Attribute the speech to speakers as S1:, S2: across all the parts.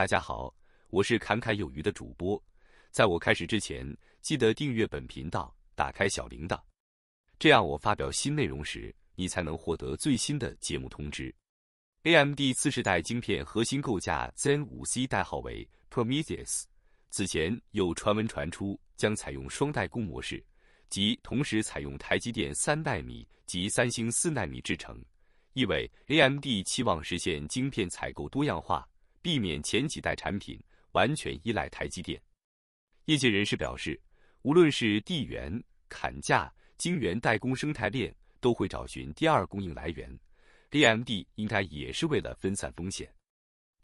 S1: 大家好，我是侃侃有余的主播。在我开始之前，记得订阅本频道，打开小铃铛，这样我发表新内容时，你才能获得最新的节目通知。AMD 次世代晶片核心构架 Zen 五 C 代号为 Prometheus，此前有传闻传出将采用双代工模式，即同时采用台积电三纳米及三星四纳米制程，意味 AMD 期望实现晶片采购多样化。避免前几代产品完全依赖台积电，业界人士表示，无论是地缘、砍价、晶圆代工生态链，都会找寻第二供应来源。A M D 应该也是为了分散风险。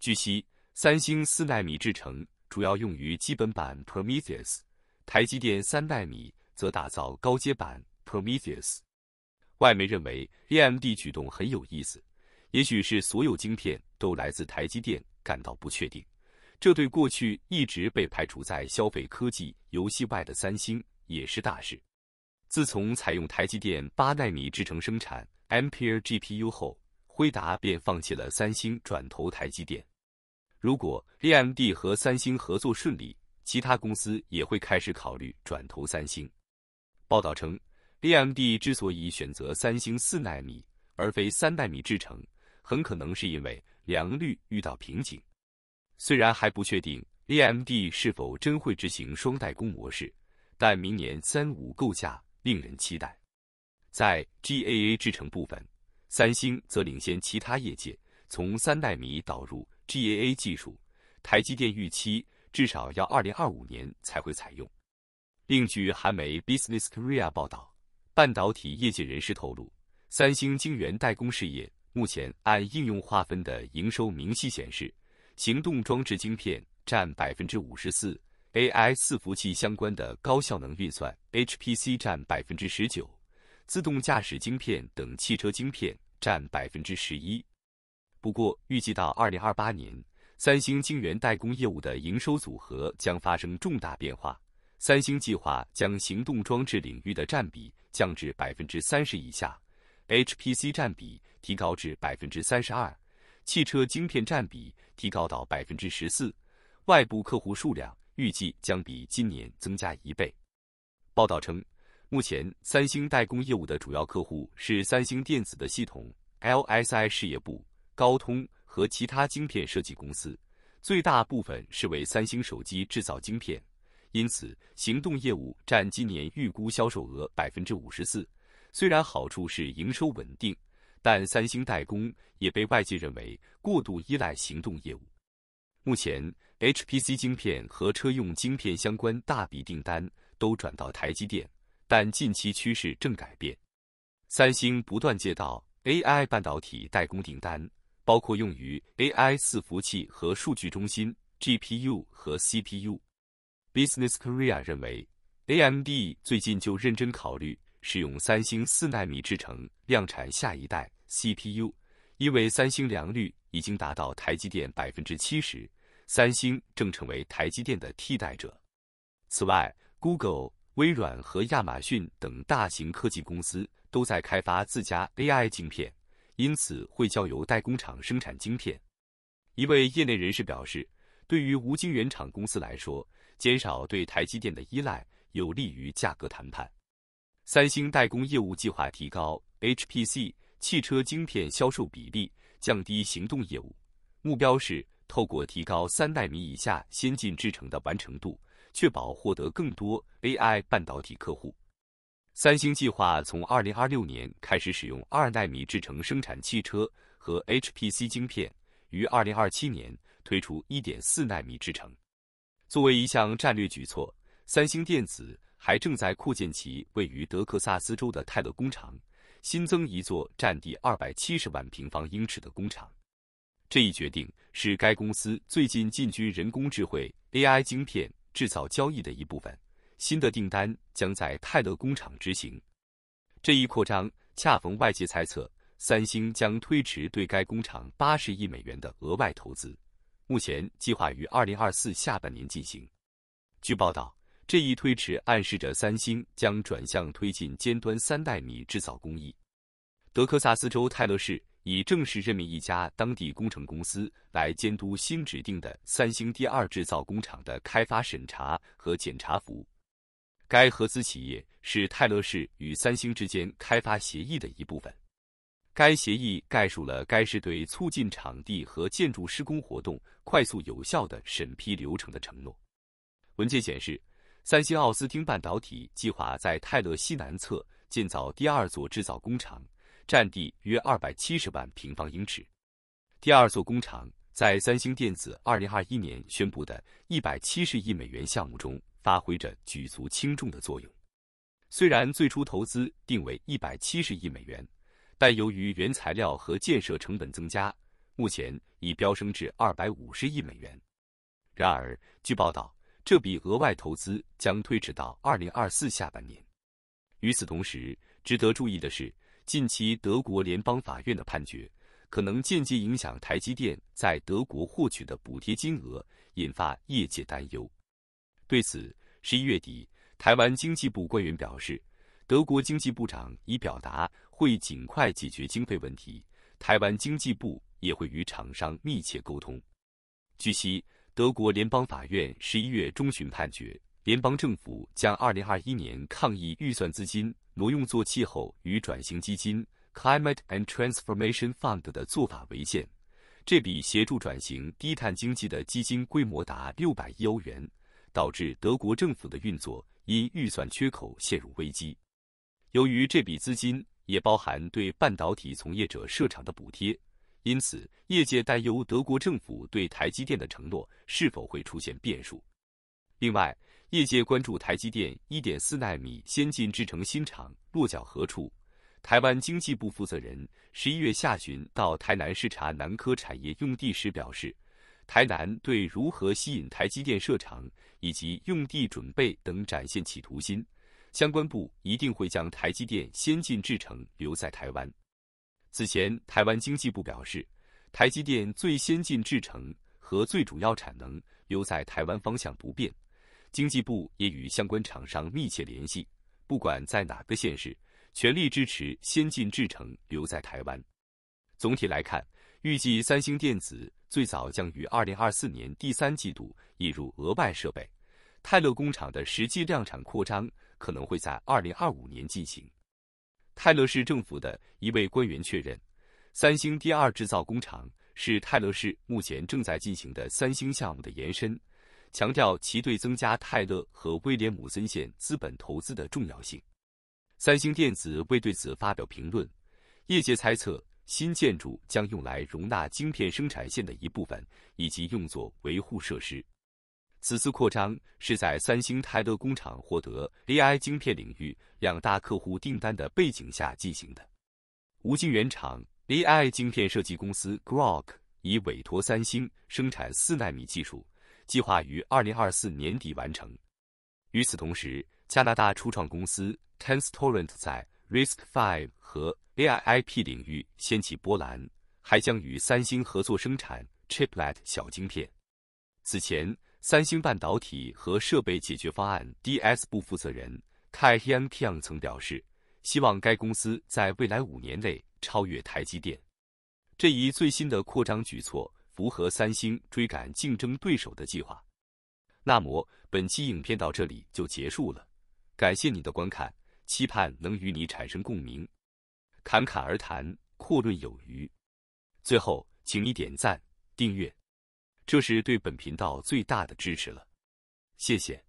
S1: 据悉，三星四纳米制程主要用于基本版 Prometheus，台积电三纳米则打造高阶版 Prometheus。外媒认为 A M D 举动很有意思，也许是所有晶片都来自台积电。感到不确定，这对过去一直被排除在消费科技游戏外的三星也是大事。自从采用台积电八纳米制程生产 Ampere GPU 后，辉达便放弃了三星，转投台积电。如果 AMD 和三星合作顺利，其他公司也会开始考虑转投三星。报道称，AMD 之所以选择三星四纳米而非三纳米制程，很可能是因为。良率遇到瓶颈，虽然还不确定 AMD 是否真会执行双代工模式，但明年三五构架令人期待。在 GAA 制程部分，三星则领先其他业界，从三纳米导入 GAA 技术。台积电预期至少要二零二五年才会采用。另据韩媒 Business Korea 报道，半导体业界人士透露，三星晶圆代工事业。目前按应用划分的营收明细显示，行动装置晶片占百分之五十四，AI 伺服器相关的高效能运算 HPC 占百分之十九，自动驾驶晶片等汽车晶片占百分之十一。不过，预计到二零二八年，三星晶圆代工业务的营收组合将发生重大变化。三星计划将行动装置领域的占比降至百分之三十以下，HPC 占比。提高至百分之三十二，汽车晶片占比提高到百分之十四，外部客户数量预计将比今年增加一倍。报道称，目前三星代工业务的主要客户是三星电子的系统 LSI 事业部、高通和其他晶片设计公司，最大部分是为三星手机制造晶片，因此行动业务占今年预估销售额百分之五十四。虽然好处是营收稳定。但三星代工也被外界认为过度依赖行动业务。目前，HPC 晶片和车用晶片相关大笔订单都转到台积电，但近期趋势正改变。三星不断接到 AI 半导体代工订单，包括用于 AI 伺服器和数据中心 GPU 和 CPU。Business Korea 认为，AMD 最近就认真考虑。使用三星四纳米制成量产下一代 CPU，因为三星良率已经达到台积电百分之七十，三星正成为台积电的替代者。此外，Google、微软和亚马逊等大型科技公司都在开发自家 AI 晶片，因此会交由代工厂生产晶片。一位业内人士表示，对于无晶圆厂公司来说，减少对台积电的依赖有利于价格谈判。三星代工业务计划提高 HPC 汽车晶片销售比例，降低行动业务。目标是透过提高三纳米以下先进制程的完成度，确保获得更多 AI 半导体客户。三星计划从2026年开始使用二纳米制程生产汽车和 HPC 晶片，于2027年推出1.4纳米制程。作为一项战略举措，三星电子。还正在扩建其位于德克萨斯州的泰勒工厂，新增一座占地二百七十万平方英尺的工厂。这一决定是该公司最近进军人工智慧 AI 晶片制造交易的一部分。新的订单将在泰勒工厂执行。这一扩张恰逢外界猜测三星将推迟对该工厂八十亿美元的额外投资，目前计划于二零二四下半年进行。据报道。这一推迟暗示着三星将转向推进尖端三代米制造工艺。德克萨斯州泰勒市已正式任命一家当地工程公司来监督新指定的三星第二制造工厂的开发审查和检查服务。该合资企业是泰勒市与三星之间开发协议的一部分。该协议概述了该市对促进场地和建筑施工活动快速有效的审批流程的承诺。文件显示。三星奥斯汀半导体计划在泰勒西南侧建造第二座制造工厂，占地约二百七十万平方英尺。第二座工厂在三星电子二零二一年宣布的一百七十亿美元项目中发挥着举足轻重的作用。虽然最初投资定为一百七十亿美元，但由于原材料和建设成本增加，目前已飙升至二百五十亿美元。然而，据报道。这笔额外投资将推迟到二零二四下半年。与此同时，值得注意的是，近期德国联邦法院的判决可能间接影响台积电在德国获取的补贴金额，引发业界担忧。对此，十一月底，台湾经济部官员表示，德国经济部长已表达会尽快解决经费问题，台湾经济部也会与厂商密切沟通。据悉。德国联邦法院十一月中旬判决，联邦政府将2021年抗疫预算资金挪用作气候与转型基金 （Climate and Transformation Fund） 的做法违宪。这笔协助转型低碳经济的基金规模达600亿欧元，导致德国政府的运作因预算缺口陷入危机。由于这笔资金也包含对半导体从业者设厂的补贴。因此，业界担忧德国政府对台积电的承诺是否会出现变数。另外，业界关注台积电1.4纳米先进制程新厂落脚何处。台湾经济部负责人十一月下旬到台南视察南科产业用地时表示，台南对如何吸引台积电设厂以及用地准备等展现企图心，相关部一定会将台积电先进制程留在台湾。此前，台湾经济部表示，台积电最先进制程和最主要产能留在台湾方向不变。经济部也与相关厂商密切联系，不管在哪个县市，全力支持先进制程留在台湾。总体来看，预计三星电子最早将于2024年第三季度引入额外设备，泰勒工厂的实际量产扩张可能会在2025年进行。泰勒市政府的一位官员确认，三星第二制造工厂是泰勒市目前正在进行的三星项目的延伸，强调其对增加泰勒和威廉姆森县资本投资的重要性。三星电子未对此发表评论。业界猜测，新建筑将用来容纳晶片生产线的一部分，以及用作维护设施。此次扩张是在三星泰勒工厂获得 AI 晶片领域两大客户订单的背景下进行的。无晶圆厂 AI 晶片设计公司 Grok 已委托三星生产四纳米技术，计划于二零二四年底完成。与此同时，加拿大初创公司 Tenstorrent 在 Risk Five 和 AI IP 领域掀起波澜，还将与三星合作生产 Chiplet 小晶片。此前。三星半导体和设备解决方案 DS 部负责人 Kai h y n k i u n g 曾表示，希望该公司在未来五年内超越台积电。这一最新的扩张举措符合三星追赶竞争对手的计划。那么，本期影片到这里就结束了，感谢你的观看，期盼能与你产生共鸣。侃侃而谈，阔论有余。最后，请你点赞、订阅。这是对本频道最大的支持了，谢谢。